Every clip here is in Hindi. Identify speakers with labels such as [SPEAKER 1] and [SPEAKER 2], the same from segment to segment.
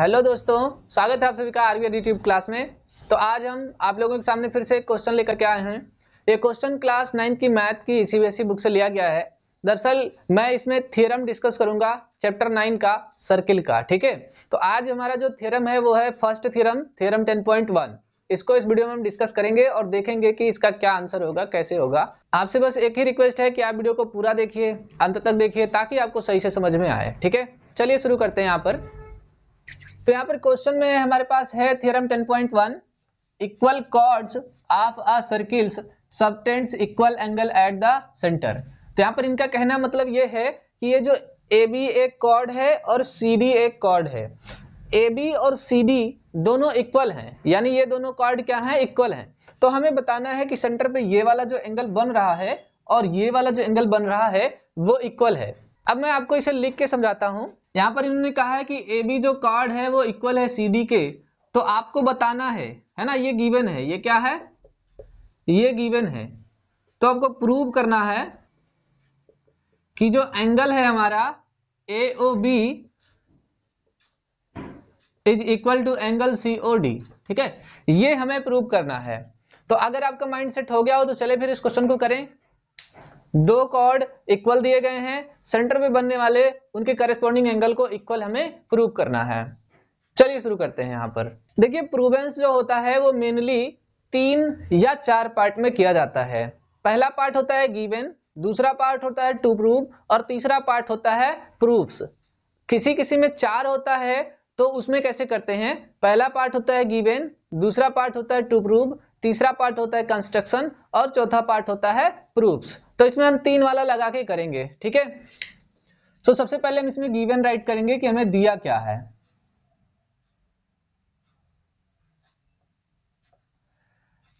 [SPEAKER 1] हेलो दोस्तों स्वागत है आप सभी का आरबीआई यूट्यूब क्लास में तो आज हम आप लोगों के सामने फिर से एक क्वेश्चन लेकर के आए हैं ये क्वेश्चन क्लास नाइन्थ की मैथ की सीबीएसई बुक से लिया गया है दरअसल मैं इसमें थ्योरम डिस्कस करूंगा चैप्टर नाइन का सर्किल का ठीक है तो आज हमारा जो थ्योरम है वो है first theorem theorem ten point one इसको इस वीडियो में हम डिस्कस करेंगे और देखेंगे कि इसका क्या आंसर होगा कैसे होगा आपसे बस एक ही रिक्वेस्ट है कि आप वीडियो को पूरा देखिए अंत तक देखिए ताकि आपको सही से समझ में आए ठीक है चलिए शुरू करते हैं यहाँ पर तो यहाँ पर क्वेश्चन में हमारे पास है theorem 10.1 equal chords of a circles subtends equal angle at the centre तो यहाँ पर इनका कहना मतलब ये है कि ये जो ए बी एक कॉर्ड है और सी डी एक कॉर्ड है ए बी और सी डी दोनों इक्वल हैं यानी ये दोनों कॉर्ड क्या हैं इक्वल हैं तो हमें बताना है कि सेंटर पे ये वाला जो एंगल बन रहा है और ये वाला जो एंगल बन रहा है वो इक्वल है अब मैं आपको इसे लिख के समझाता हूँ यहाँ पर इन्होंने कहा है कि ए बी जो कार्ड है वो इक्वल है सी डी के तो आपको बताना है है ना ये गिवन है ये क्या है ये गिवन है तो आपको प्रूव करना है कि जो एंगल है हमारा A O B is equal to angle C O D ठीक है ये हमें प्रूव करना है तो अगर आपका माइंड सेट हो गया हो तो चले फिर इस क्वेश्चन को करें दो कॉर्ड इक्वल दिए गए हैं सेंटर में बनने वाले उनके करेस्पॉन्डिंग एंगल को इक्वल हमें प्रूव करना है चलिए शुरू करते हैं यहां पर देखिए प्रूवेंस जो होता है वो मेनली तीन या चार पार्ट में किया जाता है पहला पार्ट होता है गिवन दूसरा पार्ट होता है टू प्रूव और तीसरा पार्ट होता है प्रूफ्स किसी किसी में चार होता है तो उसमें कैसे करते हैं पहला पार्ट होता है गिवन दूसरा पार्ट होता है टू प्रूव तीसरा पार्ट होता है कंस्ट्रक्शन और चौथा पार्ट होता है प्रूफ्स तो इसमें हम तीन वाला लगा के करेंगे ठीक है सो सबसे पहले हम इसमें गिवन राइट करेंगे कि हमें दिया क्या है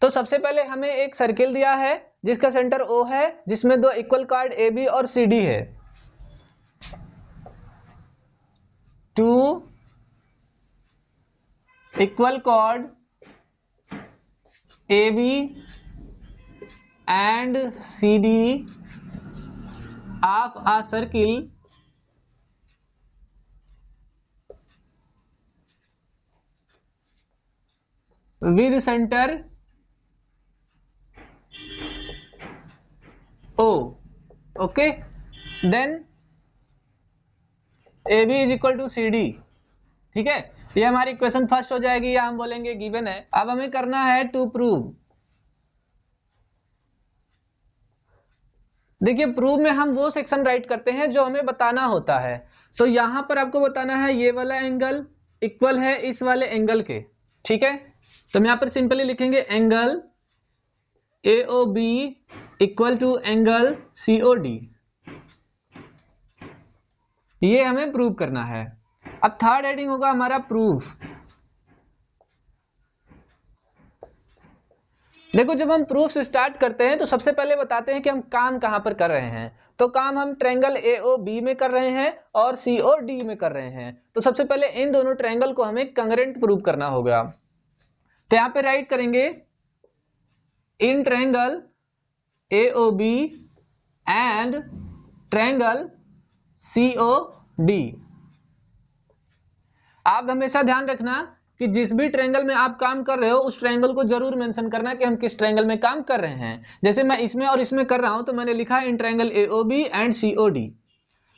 [SPEAKER 1] तो सबसे पहले हमें एक सर्किल दिया है जिसका सेंटर ओ है जिसमें दो इक्वल कार्ड ए बी और सी डी है two equal chord A B and C D of a circle with centre O okay then A B is equal to C D ठीक है ये हमारी क्वेश्चन फर्स्ट हो जाएगी या हम बोलेंगे गिवन है अब हमें करना है टू प्रूव देखिए प्रूव में हम वो सेक्शन राइट करते हैं जो हमें बताना होता है तो यहां पर आपको बताना है ये वाला एंगल इक्वल है इस वाले एंगल के ठीक है तो हम यहां पर सिंपली लिखेंगे angle A O B equal to angle C O D ये हमें प्रूव करना है अब थर्ड हेडिंग होगा हमारा प्रूफ देखो जब हम प्रूफ स्टार्ट करते हैं तो सबसे पहले बताते हैं कि हम काम कहां पर कर रहे हैं तो काम हम ट्रेंगल ए ओ बी में कर रहे हैं और सी ओ डी में कर रहे हैं तो सबसे पहले इन दोनों ट्रेंगल को हमें कंग्रेंट प्रूफ करना होगा तो यहां पे राइट करेंगे in triangle A O B and triangle C O D आप हमेशा ध्यान रखना कि जिस भी ट्रेंगल में आप काम कर रहे हो उस ट्रेंगल को जरूर मेंशन करना कि हम किस ट्रेंगल में काम कर रहे हैं जैसे मैं इसमें और इसमें कर रहा हूं तो मैंने लिखा in triangle A O B and C O D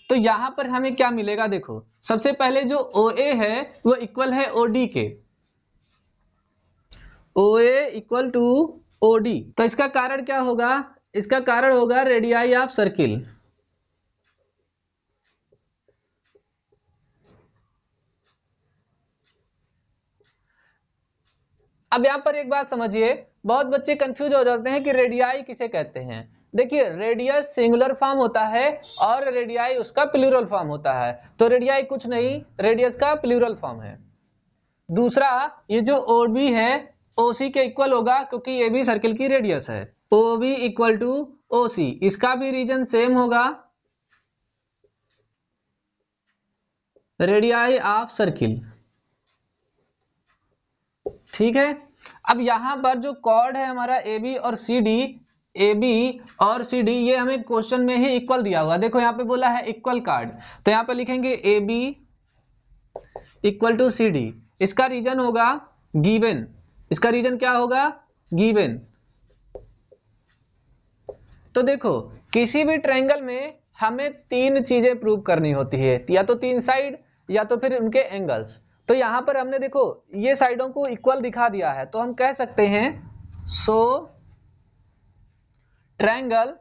[SPEAKER 1] तो यहां पर हमें क्या मिलेगा देखो सबसे पहले जो ओ ए है वो इक्वल है ओ डी के O A equal to O D तो इसका कारण क्या होगा इसका कारण होगा रेडियाई ऑफ सर्किल अब यहाँ पर एक बात समझिए बहुत बच्चे कंफ्यूज हो जाते हैं कि रेडियाई किसे कहते हैं देखिए रेडियस सिंगुलर फॉर्म होता है और रेडियाई उसका प्लूरल फॉर्म होता है तो रेडियाई कुछ नहीं रेडियस का प्लूरल फॉर्म है दूसरा ये जो ओ बी है ओ सी के इक्वल होगा क्योंकि ये भी सर्किल की रेडियस है O B equal to O C इसका भी रीजन सेम होगा रेडियाई ऑफ सर्किल ठीक है अब यहां पर जो कॉर्ड है हमारा ए बी और सी डी ए बी और सी डी ये हमें क्वेश्चन में ही इक्वल दिया हुआ देखो यहां पे बोला है इक्वल कार्ड तो यहां पे लिखेंगे A B equal to C D इसका रीजन होगा गिवन इसका रीजन क्या होगा गिवन तो देखो किसी भी ट्रायंगल में हमें तीन चीजें प्रूव करनी होती है या तो तीन साइड या तो फिर उनके एंगल्स तो यहां पर हमने देखो ये साइडों को इक्वल दिखा दिया है तो हम कह सकते हैं so triangle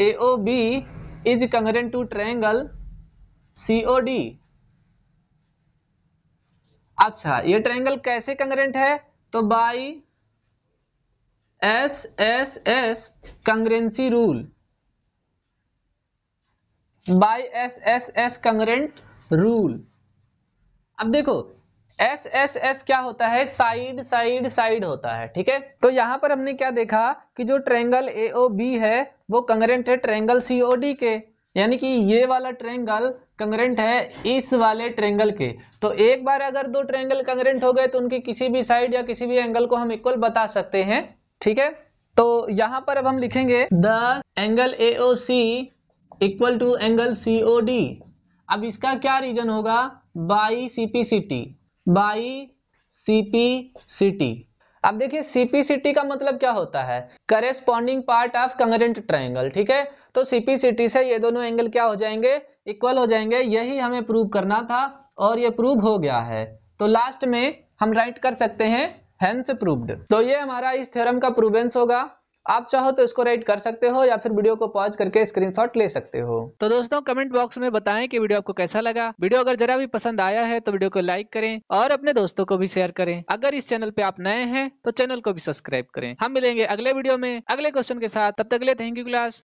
[SPEAKER 1] A B is congruent to triangle C O D अच्छा ये ट्रायंगल कैसे कंग्रेंट है तो by S S S congruency rule by S S S congruent rule अब देखो एस एस एस क्या होता है साइड साइड साइड होता है ठीक है तो यहां पर हमने क्या देखा कि जो ट्रेंगल ए ओ बी है वो कंग्रेंट है ट्रेंगल सी ओ डी के यानी कि ये वाला ट्रेंगल कंग्रेंट है इस वाले ट्रेंगल के तो एक बार अगर दो ट्रेंगल कंग्रेंट हो गए तो उनकी किसी भी साइड या किसी भी एंगल को हम इक्वल बता सकते हैं ठीक है तो यहां पर अब हम लिखेंगे the angle A O C equal to angle C O D अब इसका क्या रीजन होगा बाई सीपीसीटी बाई सीपीसीटी अब देखिए सीपीसीटी का मतलब क्या होता है corresponding part of congruent triangle ठीक है तो सीपीसीटी से ये दोनों एंगल क्या हो जाएंगे इक्वल हो जाएंगे यही हमें प्रूव करना था और ये प्रूव हो गया है तो लास्ट में हम राइट कर सकते हैं हेंस प्रूव्ड तो ये हमारा इस थ्योरम का प्रूवेंस होगा आप चाहो तो इसको राइट कर सकते हो या फिर वीडियो को पॉज करके स्क्रीनशॉट ले सकते हो तो दोस्तों कमेंट बॉक्स में बताएं कि वीडियो आपको कैसा लगा वीडियो अगर जरा भी पसंद आया है तो वीडियो को लाइक करें और अपने दोस्तों को भी शेयर करें अगर इस चैनल पे आप नए हैं तो चैनल को भी सब्सक्राइब करें हम मिलेंगे अगले वीडियो में अगले क्वेश्चन के साथ तब तक ले थैंक यू क्लास